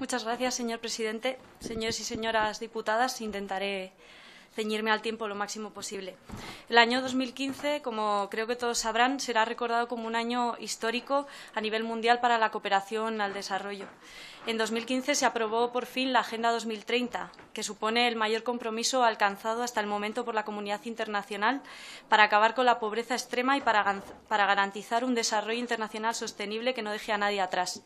Muchas gracias, señor presidente. Señores y señoras diputadas, intentaré ceñirme al tiempo lo máximo posible. El año 2015, como creo que todos sabrán, será recordado como un año histórico a nivel mundial para la cooperación al desarrollo. En 2015 se aprobó por fin la Agenda 2030, que supone el mayor compromiso alcanzado hasta el momento por la comunidad internacional para acabar con la pobreza extrema y para, para garantizar un desarrollo internacional sostenible que no deje a nadie atrás.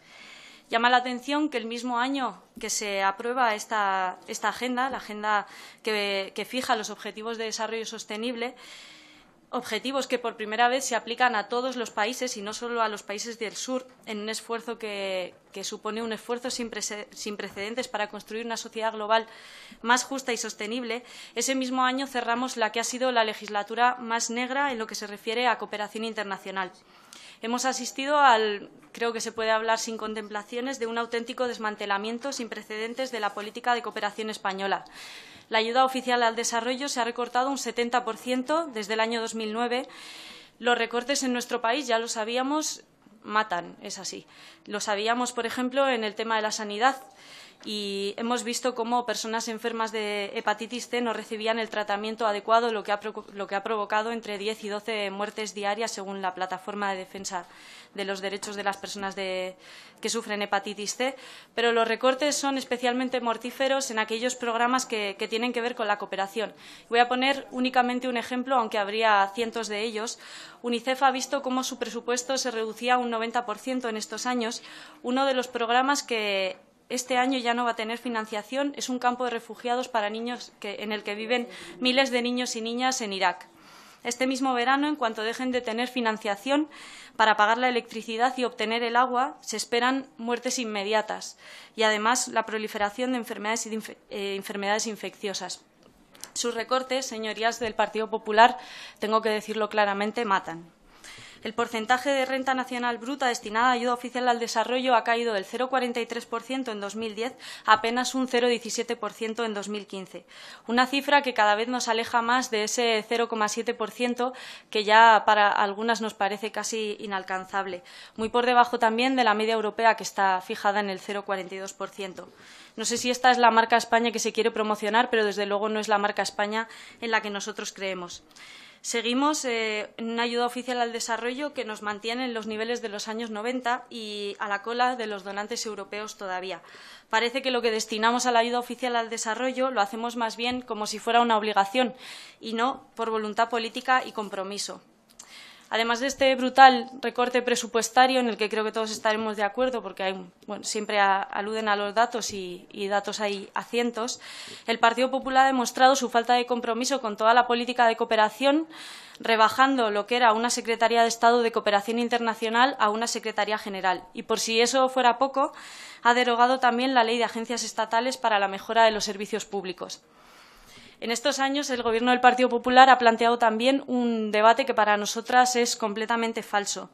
Llama la atención que el mismo año que se aprueba esta, agenda, la agenda que, fija los objetivos de desarrollo sostenible, objetivos que por primera vez se aplican a todos los países y no solo a los países del sur en un esfuerzo que, supone un esfuerzo sin, sin, precedentes para construir una sociedad global más justa y sostenible, ese mismo año cerramos la que ha sido la legislatura más negra en lo que se refiere a cooperación internacional. Hemos asistido al, creo que se puede hablar sin contemplaciones, de un auténtico desmantelamiento sin precedentes de la política de cooperación española. La ayuda oficial al desarrollo se ha recortado un 70% desde el año 2009. Los recortes en nuestro país, ya lo sabíamos, matan, es así. Lo sabíamos, por ejemplo, en el tema de la sanidad y hemos visto cómo personas enfermas de hepatitis C no recibían el tratamiento adecuado, lo que ha, provocado entre 10 y 12 muertes diarias, según la plataforma de defensa de los derechos de las personas que sufren hepatitis C. Pero los recortes son especialmente mortíferos en aquellos programas que, que tienen que ver con la cooperación. Voy a poner únicamente un ejemplo, aunque habría cientos de ellos. UNICEF ha visto cómo su presupuesto se reducía un 90% en estos años. Uno de los programas que este año ya no va a tener financiación. Es un campo de refugiados para niños en el que viven miles de niños y niñas en Irak. Este mismo verano, en cuanto dejen de tener financiación para pagar la electricidad y obtener el agua, se esperan muertes inmediatas y además la proliferación de enfermedades, y eh, enfermedades infecciosas. Sus recortes, señorías del Partido Popular, tengo que decirlo claramente, matan el porcentaje de renta nacional bruta destinada a ayuda oficial al desarrollo ha caído del 0,43% en 2010 a apenas un 0,17% en 2015, una cifra que cada vez nos aleja más de ese 0,7% que ya para algunas nos parece casi inalcanzable, muy por debajo también de la media europea que está fijada en el 0,42%. No sé si esta es la marca España que se quiere promocionar, pero desde luego no es la marca España en la que nosotros creemos. Seguimos eh, una ayuda oficial al desarrollo que nos mantiene en los niveles de los años 90 y a la cola de los donantes europeos todavía. Parece que lo que destinamos a la ayuda oficial al desarrollo lo hacemos más bien como si fuera una obligación y no por voluntad política y compromiso. Además de este brutal recorte presupuestario en el que creo que todos estaremos de acuerdo, porque siempre aluden a los datos y, y datos hay a cientos, el Partido Popular ha demostrado su falta de compromiso con toda la política de cooperación, rebajando lo que era una Secretaría de Estado de Cooperación Internacional a una Secretaría General. Y por si eso fuera poco, ha derogado también la Ley de Agencias Estatales para la Mejora de los Servicios Públicos. En estos años, el Gobierno del Partido Popular ha planteado también un debate que para nosotras es completamente falso.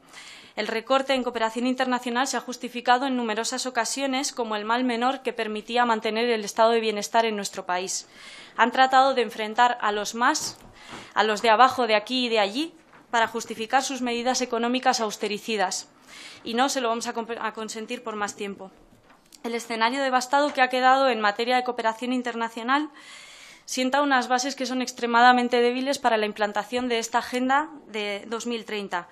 El recorte en cooperación internacional se ha justificado en numerosas ocasiones como el mal menor que permitía mantener el estado de bienestar en nuestro país. Han tratado de enfrentar a los más, a los de abajo, de aquí y de allí, para justificar sus medidas económicas austericidas. Y no se lo vamos a, consentir por más tiempo. El escenario devastado que ha quedado en materia de cooperación internacional sienta unas bases que son extremadamente débiles para la implantación de esta Agenda de 2030.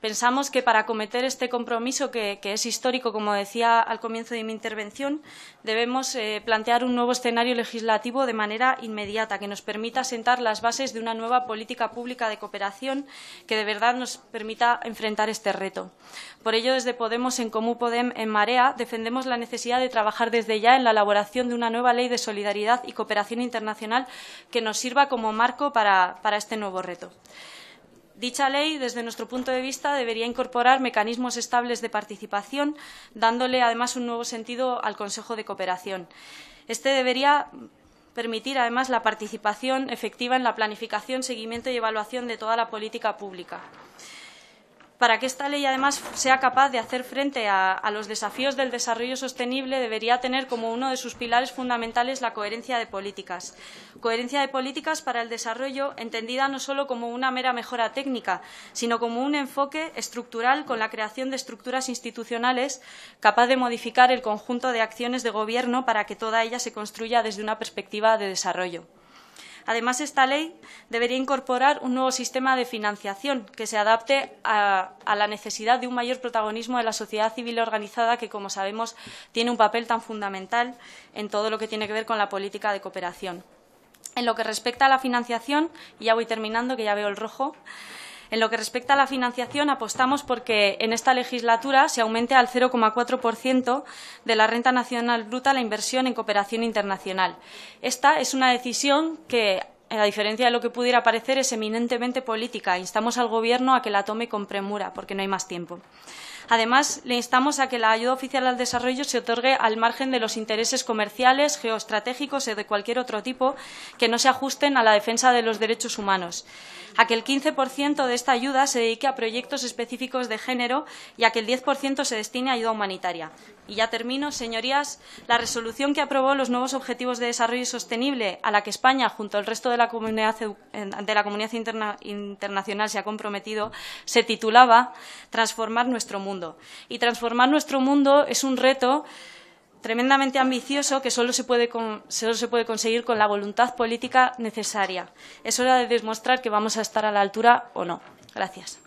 Pensamos que para acometer este compromiso, que, es histórico, como decía al comienzo de mi intervención, debemos eh, plantear un nuevo escenario legislativo de manera inmediata, que nos permita sentar las bases de una nueva política pública de cooperación que de verdad nos permita enfrentar este reto. Por ello, desde Podemos en Comú Podem en Marea defendemos la necesidad de trabajar desde ya en la elaboración de una nueva ley de solidaridad y cooperación internacional que nos sirva como marco para este nuevo reto. Dicha ley, desde nuestro punto de vista, debería incorporar mecanismos estables de participación, dándole además un nuevo sentido al Consejo de Cooperación. Este debería permitir además la participación efectiva en la planificación, seguimiento y evaluación de toda la política pública. Para que esta ley, además, sea capaz de hacer frente a, los desafíos del desarrollo sostenible, debería tener como uno de sus pilares fundamentales la coherencia de políticas. Coherencia de políticas para el desarrollo, entendida no solo como una mera mejora técnica, sino como un enfoque estructural con la creación de estructuras institucionales capaz de modificar el conjunto de acciones de Gobierno para que toda ella se construya desde una perspectiva de desarrollo. Además, esta ley debería incorporar un nuevo sistema de financiación que se adapte a, la necesidad de un mayor protagonismo de la sociedad civil organizada, que, como sabemos, tiene un papel tan fundamental en todo lo que tiene que ver con la política de cooperación. En lo que respecta a la financiación, y ya voy terminando, que ya veo el rojo, en lo que respecta a la financiación, apostamos porque en esta legislatura se aumente al 0,4% de la renta nacional bruta la inversión en cooperación internacional. Esta es una decisión que a diferencia de lo que pudiera parecer, es eminentemente política. Instamos al Gobierno a que la tome con premura, porque no hay más tiempo. Además, le instamos a que la ayuda oficial al desarrollo se otorgue al margen de los intereses comerciales, geoestratégicos o de cualquier otro tipo que no se ajusten a la defensa de los derechos humanos, a que el 15% de esta ayuda se dedique a proyectos específicos de género y a que el 10% se destine a ayuda humanitaria. Y ya termino, señorías, la resolución que aprobó los nuevos objetivos de desarrollo sostenible a la que España, junto al resto de la comunidad, la comunidad internacional, se ha comprometido, se titulaba Transformar nuestro mundo. Y transformar nuestro mundo es un reto tremendamente ambicioso que solo se, puede solo se puede conseguir con la voluntad política necesaria. Es hora de demostrar que vamos a estar a la altura o no. Gracias.